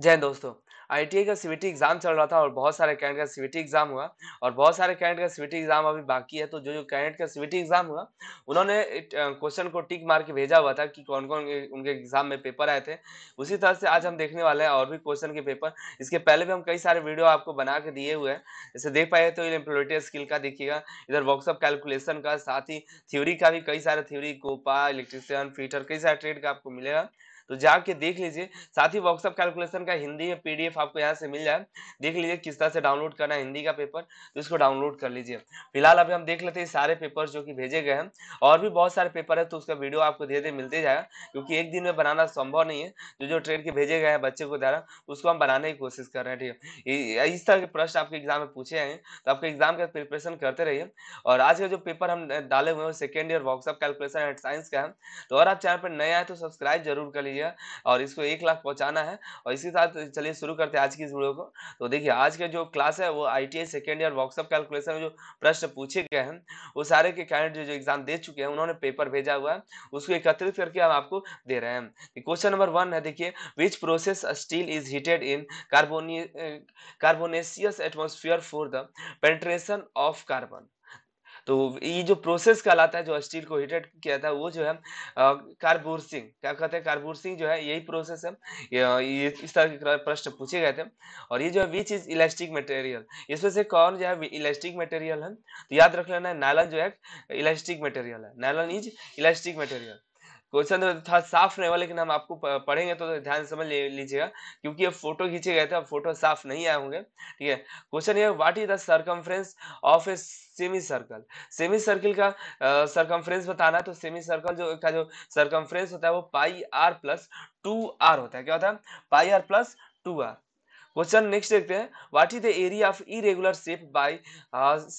जय दोस्तों आई का सीवीटी एग्ज़ाम चल रहा था और बहुत सारे कैंड का सीवीटी एग्ज़ाम हुआ और बहुत सारे कैंड का सीवीटी एग्ज़ाम अभी बाकी है तो जो जो कैंडिडेट का सीवीटी एग्ज़ाम हुआ उन्होंने क्वेश्चन को टिक मार के भेजा हुआ था कि कौन कौन उनके एग्ज़ाम में पेपर आए थे उसी तरह से आज हम देखने वाले हैं और भी क्वेश्चन के पेपर इसके पहले भी हम कई सारे वीडियो आपको बना के दिए हुए हैं जैसे देख पाए तो इम्प्लोरेटिव स्किल का देखिएगा इधर वर्कशॉप कैलकुलेशन का साथ ही थ्योरी का भी कई सारे थ्योरी कोपा इलेक्ट्रिशियन फीटर कई सारे ट्रेड का आपको मिलेगा तो जाके देख लीजिए साथ ही वर्कशॉप कैलकुलेशन का हिंदी में पीडीएफ आपको यहाँ से मिल जाए देख लीजिए किस तरह से डाउनलोड करना है हिंदी का पेपर तो इसको डाउनलोड कर लीजिए फिलहाल अभी हम देख लेते हैं सारे पेपर जो कि भेजे गए हैं और भी बहुत सारे पेपर है तो उसका वीडियो आपको धीरे धीरे मिलते जाएगा क्योंकि एक दिन में बनाना संभव नहीं है जो जो ट्रेड के भेजे गए हैं बच्चे को द्वारा उसको हम बनाने की कोशिश कर रहे हैं ठीक है इस तरह के प्रश्न आपके एग्जाम में पूछे आए तो आपके एग्जाम का प्रिपरेशन करते रहिए और आज का जो पेपर हम डाले हुए हैं second year workshop calculation and science का है तो अगर आप चैनल पर नए आए तो सब्सक्राइब जरूर कर लीजिए लिया और इसको एक लाख पहुंचाना है और इसके साथ चलिए शुरू करते हैं आज की इस वीडियो को तो देखिए आज का जो क्लास है वो I T year workshop calculation में जो प्रश्न पूछे गए हैं वो सारे के कैंडिडेट जो एग्जाम दे चुके हैं उन्होंने पेपर भेजा हुआ है उसको एकत्रित करके हम आपको दे रहे हैं क्वेश्चन नंबर वन है देखिए which process steel is heated in carbon carbonaceous atmosphere for the penetration of carbon तो ये जो प्रोसेस कहलाता है जो स्टील को हीटेड किया था वो जो है कार्बोर्सिंग क्या कहते हैं कार्बोर्सिंग जो है यही प्रोसेस है ये इस तरह के प्रश्न पूछे गए थे और ये जो है विच इज इलास्टिक मटेरियल इसमें से कौन जो है इलास्टिक मटेरियल है तो याद रख लेना है नायलन जो है इलास्टिक मटेरियल है nylon is elastic material question तो था साफ नहीं हुआ लेकिन हम आपको पढ़ेंगे तो ध्यान समझ लीजिएगा क्योंकि ये फोटो खींचे गए थे अब फोटो साफ नहीं आए होंगे ठीक है क्वेश्चन ये what is the circumference of a semi circle semi circle का सरकमफ्रेंस बताना है तो सेमी सर्कल जो का जो सरकमफ्रेंस होता है वो pi r plus two r होता है क्या होता है pi r plus two r question next देखते हैं what is the area of irregular shape by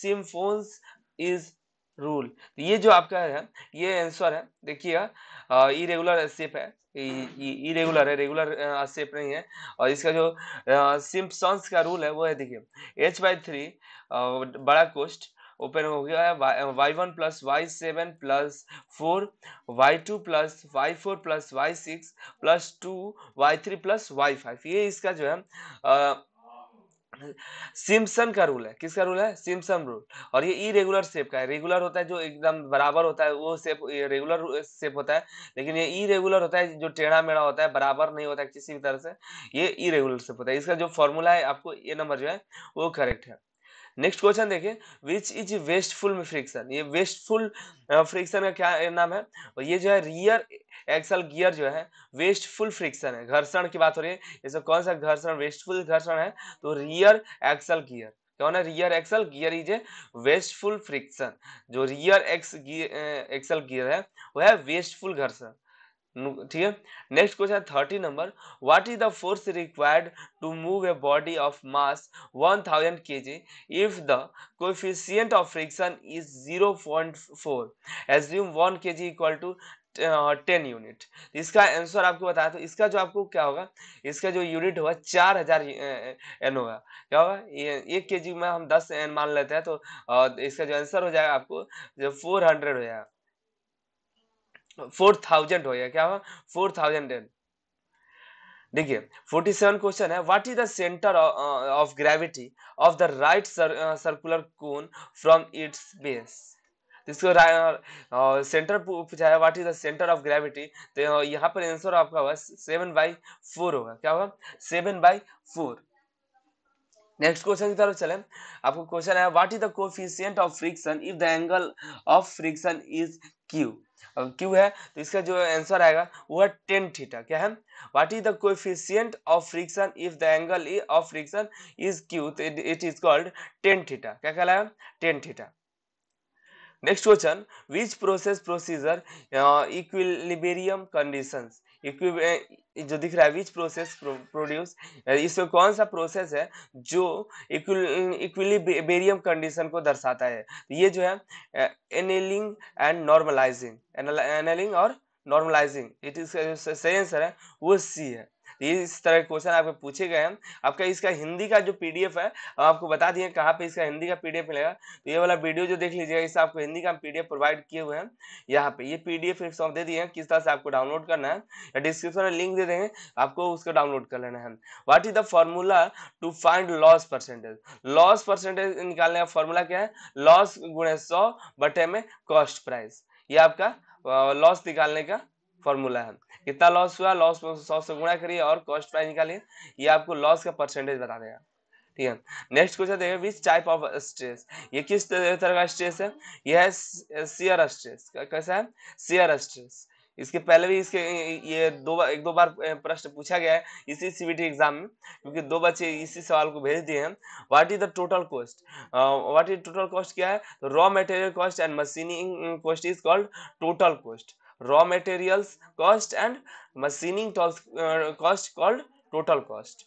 Simpson's is rule तो ये जो आपका है ये आंसर है देखिए इरेगुलर शेप है इरेगुलर है रेगुलर शेप नहीं है और इसका जो सिम्पसन्स का रूल है वो है देखिए एच बाई थ्री बड़ा कोस्ट ओपन हो गया है y one plus y seven plus four y two plus y four plus y six plus two y three plus y five ये इसका जो है सिम्सन का रूल है किसका रूल है सिम्सन रूल और ये इरेगुलर शेप का है रेगुलर होता है जो एकदम बराबर होता है वो शेप रेगुलर शेप होता है लेकिन ये इरेगुलर होता है जो टेढ़ा मेढ़ा होता है बराबर नहीं होता है किसी भी तरह से ये इरेगुलर शेप होता है इसका जो फॉर्मूला है आपको ये नंबर जो है वो करेक्ट है नेक्स्ट क्वेश्चन देखिए विच इज वेस्टफुल फ्रिक्शन ये वेस्टफुल फ्रिक्शन का क्या नाम है और ये जो है रियर एक्सल गियर जो है वेस्टफुल फ्रिक्शन है घर्षण की बात हो रही है इसमें कौन सा घर्षण वेस्टफुल घर्षण है तो रियर एक्सल गियर कौन है rear axle gear is a wasteful friction जो rear ax gear axle gear है वह है वेस्टफुल घर्षण ठीक है नेक्स्ट क्वेश्चन है thirty number what is the force required to move a body of mass one thousand k g if the coefficient of friction is four assume one k g equal to ten unit इसका answer आपको बताया तो इसका जो आपको क्या होगा इसका जो यूनिट होगा चार हजार एन होगा क्या होगा एक के जी में हम दस एन मान लेते हैं तो इसका जो आंसर हो जाएगा आपको जो फोर हंड्रेड हो जाएगा फोर थाउजेंड हो गया क्या हुआ फोर थाउजेंड टेन देखिए सेवन क्वेश्चन है what is the centre of gravity of the right circular cone from its base इसको सेंटर uh, uh, पूछा है what is the centre of gravity तो uh, यहाँ पर आंसर आपका होगा सेवन बाई फोर होगा क्या होगा seven by four next question की तरफ चलें आपको क्वेश्चन है what is the coefficient of friction if the angle of friction is q q है तो इसका जो आंसर आएगा वो है टेन थीटा क्या है what is the coefficient of friction if the angle of friction is q तो it is called tan theta क्या कहला है tan theta next question which process procedure equilibrium conditions Eh, जो दिख रहा है विच प्रोसेस प्रोड्यूस इसमें कौन सा प्रोसेस है जो बेरियम कंडीशन को दर्शाता है तो ये जो है एनेलिंग एंड नॉर्मलाइजिंग एनेलिंग और नॉर्मलाइजिंग इट इज सही आंसर है वो सी है ये इस तरह के क्वेश्चन आपके पूछे गए हैं आपका इसका हिंदी का जो पीडीएफ है आपको बता दिए कहाँ पे इसका हिंदी का पीडीएफ मिलेगा तो ये वाला वीडियो जो देख लीजिएगा इससे आपको हिंदी का पीडीएफ प्रोवाइड किए हुए हैं यहाँ पे ये पीडीएफ एफ दे दिए हैं किस तरह से आपको डाउनलोड करना है या डिस्क्रिप्शन में लिंक दे देंगे आपको उसको डाउनलोड कर लेना है what is the formula to find loss percentage loss percentage निकालने का फॉर्मूला क्या है लॉस गुणे सौ बटे में कॉस्ट प्राइस ये आपका लॉस निकालने का फॉर्मूला है कितना लॉस हुआ लॉस सौ से गुणा करिए और कॉस्ट प्राइस निकालिए ये आपको लॉस का परसेंटेज बता देगा ठीक है नेक्स्ट क्वेश्चन देखिए विच टाइप ऑफ स्ट्रेस ये किस तरह का स्ट्रेस है यह है सियर स्ट्रेस कैसा है सियर स्ट्रेस इसके पहले भी इसके ये दो बार एक दो बार प्रश्न पूछा गया है इसी सीबीटी एग्जाम में क्योंकि दो बच्चे इसी सवाल को भेज दिए हैं what is the total cost what is total cost क्या है raw material cost and machining cost is called total cost raw materials cost and machining uh, cost called total cost.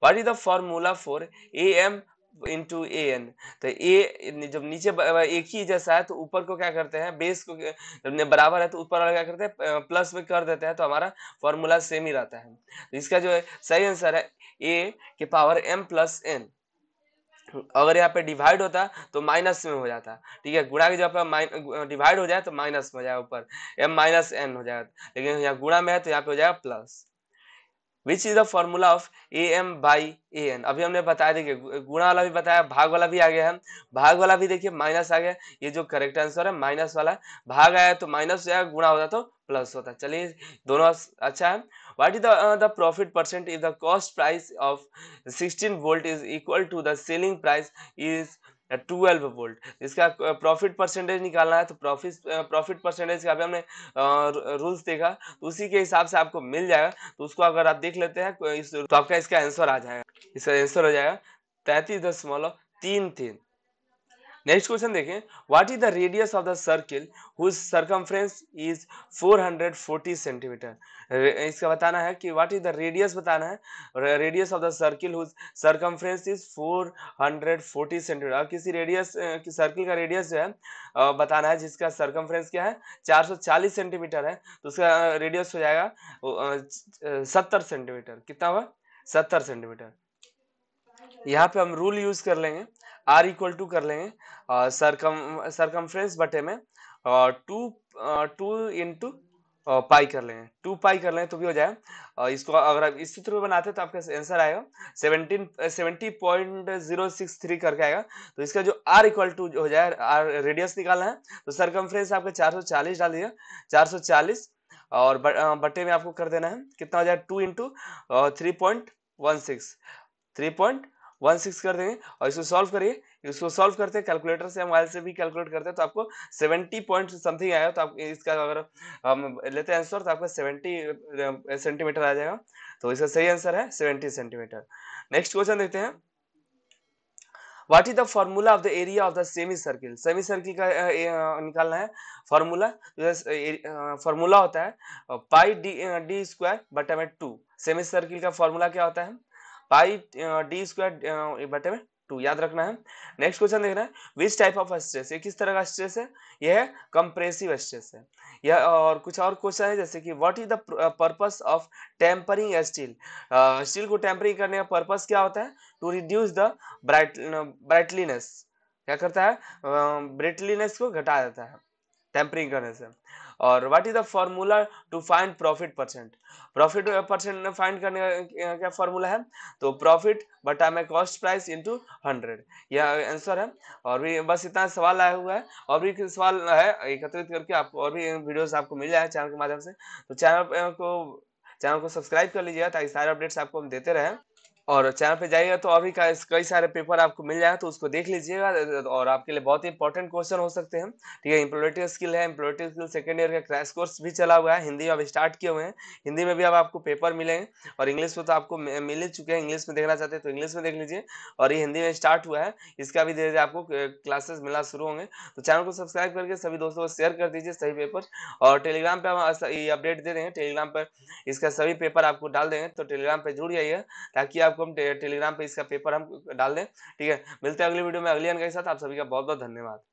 What is the formula for AM into A N तो A जब नीचे एक ही जैसा है तो ऊपर को क्या करते हैं बेस को जब बराबर है तो ऊपर वाला क्या करते हैं प्लस में कर देते हैं तो हमारा फॉर्मूला सेम ही रहता है तो इसका जो है सही आंसर है ए के पावर एम प्लस एन अगर यहाँ पे डिवाइड होता तो माइनस में हो जाता ठीक है गुणा के जगह पर डिवाइड हो जाए तो माइनस में हो जाएगा ऊपर एम माइनस एन हो जाएगा लेकिन यहाँ गुणा में है तो यहाँ पे हो जाएगा plus which is the formula of A M by A N अभी हमने बताया देखिए गुणा वाला भी बताया भाग वाला भी आ गया है भाग वाला भी देखिए माइनस आ गया ये जो करेक्ट आंसर है माइनस वाला भाग आया तो माइनस हो जाएगा गुणा होता तो प्लस होता चलिए दोनों अच्छा है what is the uh, the profit percent if the cost price of 16 volt is equal to the selling price is twelve uh, volt इसका प्रॉफिट uh, परसेंटेज निकालना है तो प्रॉफिट प्रॉफिट परसेंटेज का भी हमने रूल्स uh, देखा तो उसी के हिसाब से आपको मिल जाएगा तो उसको अगर आप देख लेते हैं तो, तो आपका इसका आंसर आ जाएगा इसका आंसर हो जाएगा तैंतीस दशमलव तीन तीन नेक्स्ट क्वेश्चन देखें what is the radius of the circle whose circumference is 440 centimetre इसका बताना है कि व्हाट इज द रेडियस बताना है radius of the circle whose circumference is 440 centimetre किसी रेडियस की सर्किल का रेडियस जो है बताना है जिसका सर्कमफ्रेंस क्या है 440 सेंटीमीटर है तो उसका रेडियस हो जाएगा 70 सेंटीमीटर कितना हुआ 70 सेंटीमीटर यहाँ पे हम रूल यूज कर लेंगे आर इक्वल टू कर लेंगे सरकम सरकम बटे में टू टू इंटू पाई कर लेंगे टू पाई कर लेंगे तो भी हो जाए इसको अगर आप इस सूत्र में बनाते तो आपका आंसर आएगा seventeen seventy point zero six three करके आएगा तो इसका जो आर इक्वल टू हो जाए आर रेडियस निकालना है तो सरकम आपका चार सौ चालीस डाल दिया चार सौ चालीस और बटे में आपको कर देना है कितना हो जाए two into three point one six three point one six कर देंगे और इसको सॉल्व करिए इसको सॉल्व करते हैं कैलकुलेटर से मोबाइल से भी कैलकुलेट करते हैं तो आपको सेवेंटी पॉइंट समथिंग आया तो आप इसका अगर हम लेते हैं आंसर तो आपका सेवेंटी सेंटीमीटर आ जाएगा तो इसका सही आंसर है सेवेंटी सेंटीमीटर नेक्स्ट क्वेश्चन देखते हैं what is the formula of the area of the semi circle semi circle का निकालना है फॉर्मूला फॉर्मूला होता है पाई डी डी स्क्वायर बटा में टू सेमी सर्किल का फॉर्मूला क्या होता है डी स्क्वायर बटे में टू याद रखना है नेक्स्ट क्वेश्चन देख रहे हैं विच टाइप ऑफ स्ट्रेस ये किस तरह का स्ट्रेस है यह कंप्रेसिव स्ट्रेस है और कुछ और क्वेश्चन है जैसे कि what is the purpose of tempering steel steel को टेम्परिंग करने का पर्पस क्या होता है to reduce the bright brittleness क्या करता है को घटा देता है टेम्परिंग करने से और what is the formula to find profit percent profit percent find करने का क्या फॉर्मूला है तो प्रॉफिट बटा में कॉस्ट प्राइस इंटू हंड्रेड यह आंसर है और भी बस इतना सवाल आया हुआ है और भी सवाल है एकत्रित करके आप और भी वीडियोस आपको मिल जाए चैनल के माध्यम से तो चैनल को चैनल को सब्सक्राइब कर लीजिएगा ताकि सारे अपडेट्स आपको हम देते रहें और चैनल पे जाइएगा तो और भी कई सारे पेपर आपको मिल जाएगा तो उसको देख लीजिएगा और आपके लिए बहुत ही इंपॉर्टेंट क्वेश्चन हो सकते हैं ठीक है इंप्लोरेटिव स्किल है इंप्लोरेटिव स्किल सेकेंड ईयर का क्रैश कोर्स भी चला हुआ है हिंदी में अब स्टार्ट किए हुए हैं हिंदी में भी अब आपको पेपर मिलेंगे और इंग्लिश में तो आपको मिल ही चुके हैं इंग्लिश में देखना चाहते हैं तो इंग्लिश में देख लीजिए और ये हिंदी में स्टार्ट हुआ है इसका भी धीरे धीरे आपको क्लासेस मिलना शुरू होंगे तो चैनल को सब्सक्राइब करके सभी दोस्तों को शेयर कर दीजिए सही पेपर और टेलीग्राम पर हम अपडेट दे रहे हैं टेलीग्राम पर इसका सभी पेपर आपको डाल देंगे तो टेलीग्राम पर जुड़ जाइए ताकि आपको आपको हम टेलीग्राम पे इसका पेपर हम डाल दें ठीक है मिलते हैं अगली वीडियो में अगली अन के साथ आप सभी का बहुत बहुत धन्यवाद